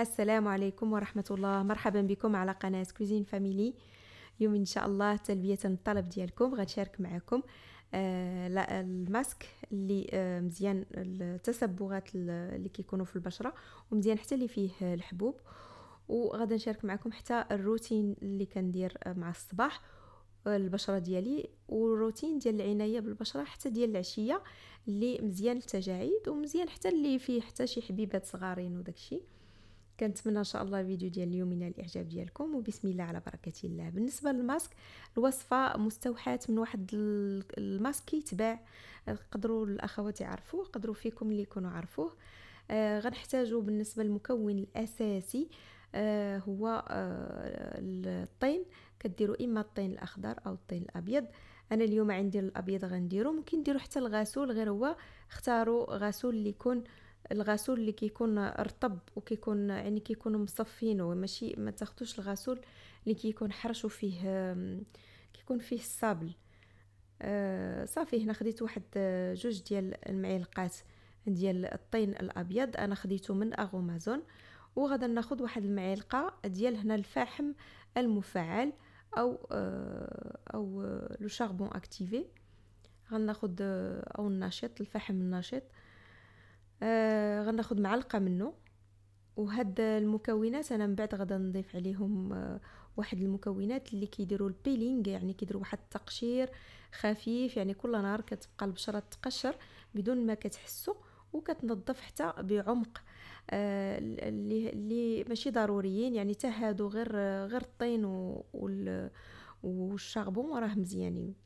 السلام عليكم ورحمة الله مرحبا بكم على قناة كوزين فاميلي اليوم إن شاء الله تلبية الطلب ديالكم غنشارك معكم آه الماسك اللي آه مزيان التصبغات اللي كيكونوا في البشرة ومزيان حتى اللي فيه الحبوب وغدا نشارك معكم حتى الروتين اللي كندير مع الصباح آه، البشره ديالي والروتين ديال العنايه بالبشره حتى ديال العشيه اللي مزيان التجاعيد ومزيان حتى اللي فيه حتى شي حبيبات صغارين وداكشي كنتمنى ان شاء الله الفيديو ديال اليوم ينال الاعجاب ديالكم وبسم الله على بركه الله بالنسبه للماسك الوصفه مستوحاه من واحد الماسك كيتباع آه، قدروا الاخوات يعرفوه قدروا فيكم اللي يكونوا عرفوه آه غنحتاجو بالنسبه للمكون الاساسي آه هو آه الطين كديروا اما الطين الاخضر او الطين الابيض انا اليوم عندي الابيض غنديرو ممكن ديروا حتى الغسول غير هو اختاروا غسول اللي يكون آه الغسول اللي كيكون رطب وكيكون يعني كيكونوا مصفين ماشي ما تاخذوش الغسول اللي كيكون حرش فيه كيكون فيه الصابل آه، صافي هنا خديت واحد آه، جوج ديال المعلقات ديال الطين الابيض انا خديته من اغومازون وغدا ناخذ واحد المعلقه ديال هنا الفاحم المفعل او آه، او لو شاربون اكتيفي غناخذ او النشيط الفحم النشيط آه غناخذ آه، غناخد معلقه منه وهاد المكونات انا من بعد غادا نضيف عليهم آه، واحد المكونات اللي كيديروا البيلينغ يعني كيديروا واحد التقشير خفيف يعني كل نهار كتبقى البشره تقشر بدون ما كتحسوا وكتنظف حتى بعمق آه اللي اللي ماشي ضروريين يعني حتى هادو غير غير الطين والشغبون راه مزيانين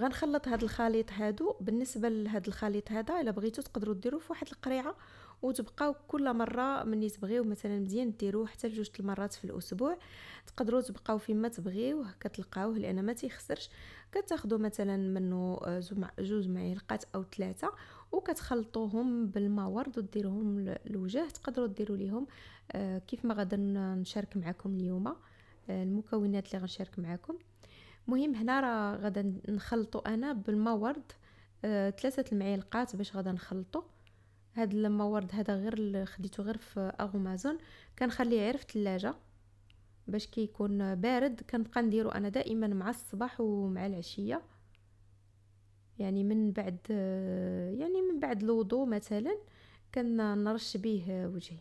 غنخلط هذا الخليط هادو بالنسبه لهذا الخليط هذا الا بغيتو تقدروا ديروا في واحد القريعه وتبقاو كل مره ملي تبغيو مثلا مزيان ديروه حتى لجوج المرات في الاسبوع تقدروا تبقاو فيما تبغيوه كتلقاوه لان ما تيخسرش كتاخذوا مثلا منه آه، جوج معلقات او ثلاثه وكتخلطوهم ورد وديروهم للوجه تقدروا ديروا ليهم آه، كيف ما غادي نشارك معكم اليوم آه، المكونات اللي غنشارك معكم مهم هنا راه غادا نخلطو انا بالما ورد آه ثلاثه باش غادا نخلطو هاد الماء ورد هذا غير خديتو غير في اغومازون كنخليه غير في الثلاجه باش كيكون كي بارد كنبقى نديرو انا دائما مع الصباح ومع العشيه يعني من بعد آه، يعني من بعد الوضوء مثلا كنرش به وجهي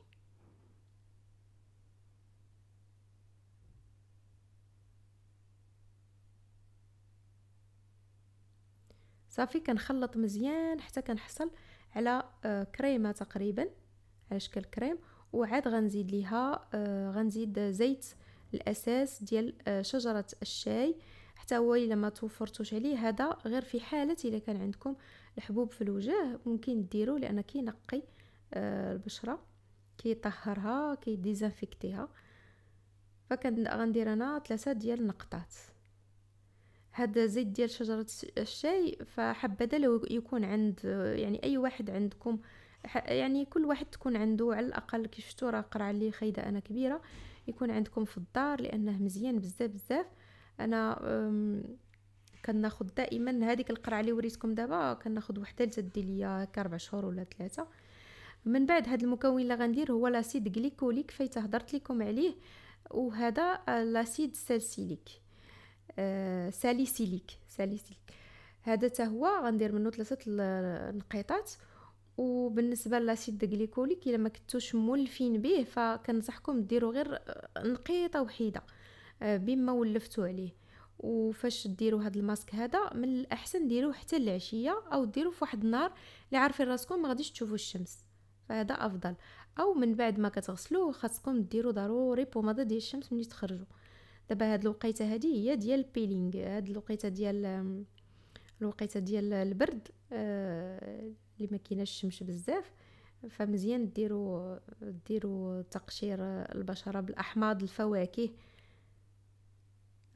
صافي كنخلط مزيان حتى كنحصل على آه، كريمه تقريبا على شكل كريم وعاد غنزيد ليها آه، غنزيد زيت الاساس ديال آه، شجره الشاي حتى هو الا ما توفرتوش عليه هذا غير في حاله الا كان عندكم الحبوب في الوجه ممكن ديرو لان كينقي البشره كيطهرها كيديزانفيكتيها فكن غندير انا ثلاثه ديال النقطات هذا زيت ديال شجرة الشاي فحبذا لو يكون عند يعني أي واحد عندكم يعني كل واحد تكون عنده على الأقل كي شفتو راه قرعة اللي خايدة أنا كبيرة يكون عندكم في الدار لأنه مزيان بزاف بزاف أنا كناخد دائما هذيك القرعة اللي وريتكم دابا كناخد وحدة اللي تدي ليا كاربع شهور ولا ثلاثة من بعد هذا المكون اللي غندير هو لاسيد كليكوليك فايت هضرت لكم عليه وهذا لاسيد سالسيليك آه، ساليسيليك ساليسيليك هذا حتى هو غندير منه ثلاثه النقيطات وبالنسبه للاسيد غليكوليك الا ما كنتوش مولفين به فكنصحكم ديروا غير نقيطه وحيده آه، بما ولفتو عليه وفاش ديروا هذا الماسك هذا من الاحسن ديروه حتى العشيه او ديروه في واحد النهار اللي عارفين راسكم ما غاديش تشوفوا الشمس فهذا افضل او من بعد ما كتغسلوه خاصكم ديروا ضروري بوماده ديال الشمس ملي تخرجوا دابا هاد الوقيته هادي هي ديال بيلينغ هاد الوقيته ديال الوقيته ديال البرد آه، اللي ما كايناش الشمس بزاف فمزيان ديروا ديروا تقشير البشره بالاحماض الفواكه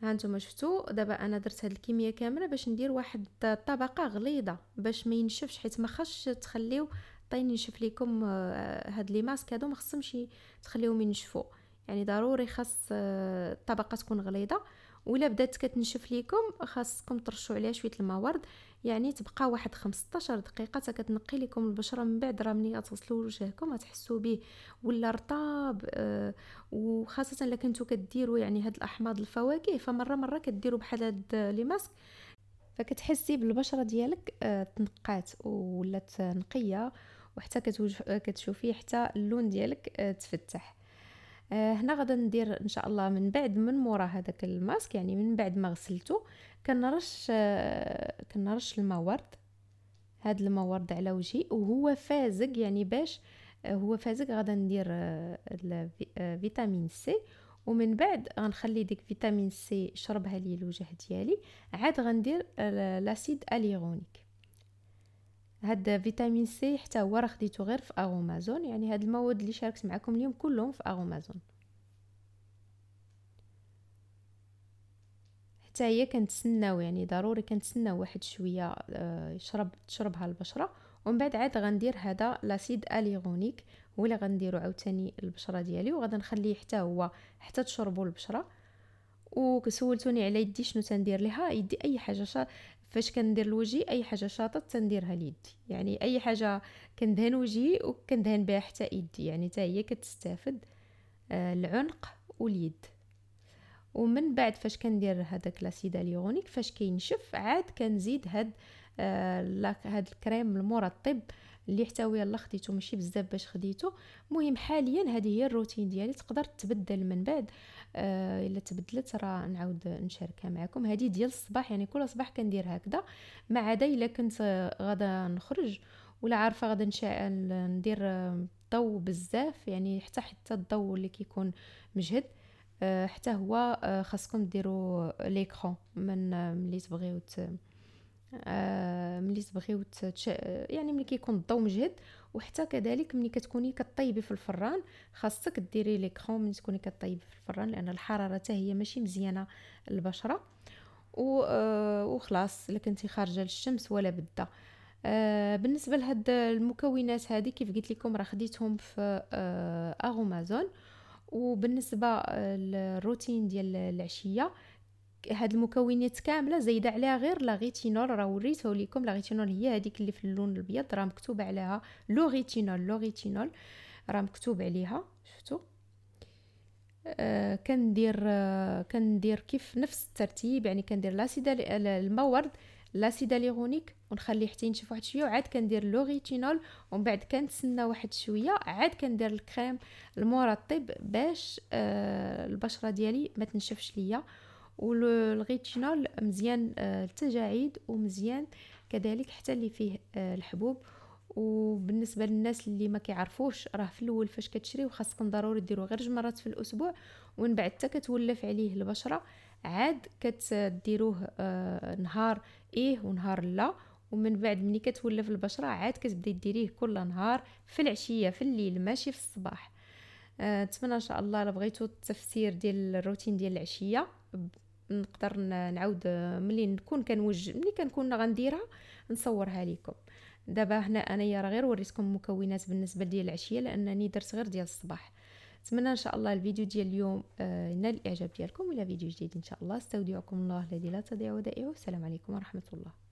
هانتوما شفتوا دابا انا درت هاد الكميه كامله باش ندير واحد الطبقه غليظه باش ما ينشفش حيت ما خصش تخليو طين ينشف ليكم آه، هاد لي ماسك هادو ما خصهمش تخليوهم ينشفوا يعني ضروري خاص الطبقه آه، تكون غليظه ولا بدات كتنشف ليكم خاصكم ترشوا عليها شويه الماء ورد يعني تبقى واحد 15 دقيقه حتى كتنقي لكم البشره من بعد راه ملي غتغسلوا وجهكم غتحسوا به ولا رطاب آه، وخاصه الا كنتو كديروا يعني هاد الاحماض الفواكه فمره مره كديروا بحال هاد آه، لي ماسك فكتحسي بالبشره ديالك تنقات ولات نقيه وحتى كتشوفي حتى اللون ديالك تفتح آه، هنا غادا ندير ان شاء الله من بعد من مورا هذاك الماسك يعني من بعد ما غسلته كنرش آه، كنرش الماء ورد هاد الماء ورد على وجهي وهو فازق يعني باش آه، هو فازق غادا ندير فيتامين سي ومن بعد غنخلي ديك فيتامين سي شربها لي الوجه ديالي عاد غندير لاسيد اليغونيك هاد فيتامين سي حتى هو راه خديته غير في اغومازون يعني هاد المواد اللي شاركت معكم اليوم كلهم في اغومازون حتى هي كنتسناو يعني ضروري كنتسناو واحد شويه آه، يشرب تشربها البشره ومن بعد عاد غندير هذا لاسيد اليغونيك هو اللي غنديرو عاوتاني البشره ديالي وغادي نخليه حتى هو حتى تشربوا البشره وسولتوني على يدي شنو تندير لها يدي اي حاجه شا فاش كندير الوجه اي حاجه شاطط تنديرها ليدي يعني اي حاجه كندهن وجهي وكندهن بها حتى يدي يعني حتى هي كتستافد آه، العنق واليد ومن بعد فاش كندير هذاك لاسيد اليورونيك فاش كينشف عاد كنزيد هاد آه هاد الكريم المرطب اللي حتى هو يلاه خديته ماشي بزاف باش خديته مهم حاليا هذه هي الروتين ديالي تقدر تبدل من بعد آه الا تبدلت راه نعاود نشاركها معكم هذه ديال الصباح يعني كل صباح كندير هكذا ما عدا الا كنت غادا نخرج ولا عارفه غادا ندير الضو بزاف يعني حتى حتى الضو اللي كيكون مجهد آه، حتى هو آه، خاصكم ديروا ليكرون من ملي آه، تبغيو آه ملي تبغيو تش... يعني ملي كيكون الضو مجهد وحتى كذلك ملي كتكوني كطيبي في الفران خاصك ديري ليكرون ملي تكوني كطيبي في الفران لان الحراره حتى هي ماشي مزيانه للبشره و... آه وخلاص الا كنتي خارجه للشمس ولا بدا آه بالنسبه لهاد المكونات هذه كيف قلت لكم راه خديتهم في اغومازون آه، وبالنسبه آه، للروتين ديال العشيه هاد المكونات كامله زايده عليها غير لاغيتينول راه وريتها لكم لاغيتينول هي هذيك اللي في اللون الابيض راه مكتوب عليها لوغيتينول لوغيتينول راه مكتوب عليها شفتوا آه كندير آه كندير كيف نفس الترتيب يعني كندير لاسيد المورد لاسيد ليغونيك ونخلي حتى ينشف واحد شويه وعاد كندير لوغيتينول ومن بعد كنتسنى واحد شويه عاد كندير الكريم المرطب باش آه البشره ديالي ما تنشفش ليا والريتينول مزيان آه، التجاعيد ومزيان كذلك حتى اللي فيه آه، الحبوب وبالنسبه للناس اللي ما كيعرفوش راه في الاول فاش كتشريو خاصكم ضروري ديرو غير جوج مرات في الاسبوع ومن بعد حتى كتولف عليه البشره عاد كتديروه آه، نهار ايه ونهار لا ومن بعد ملي كتولف البشره عاد كتبداي ديريه كل نهار في العشيه في الليل ماشي في الصباح نتمنى ان شاء الله لبغيتو التفسير ديال الروتين ديال العشيه نقدر نعاود ملي نكون كنوجد ملي كنكون غنديرها نصورها لكم دابا هنا انايا راه غير وريتكم مكونات بالنسبه ديال العشيه لانني درت غير ديال الصباح نتمنى ان شاء الله الفيديو ديال اليوم آه، ينال الاعجاب ديالكم الى فيديو جديد ان شاء الله استودعكم الله الذي لا تضيع ودائعه السلام عليكم ورحمه الله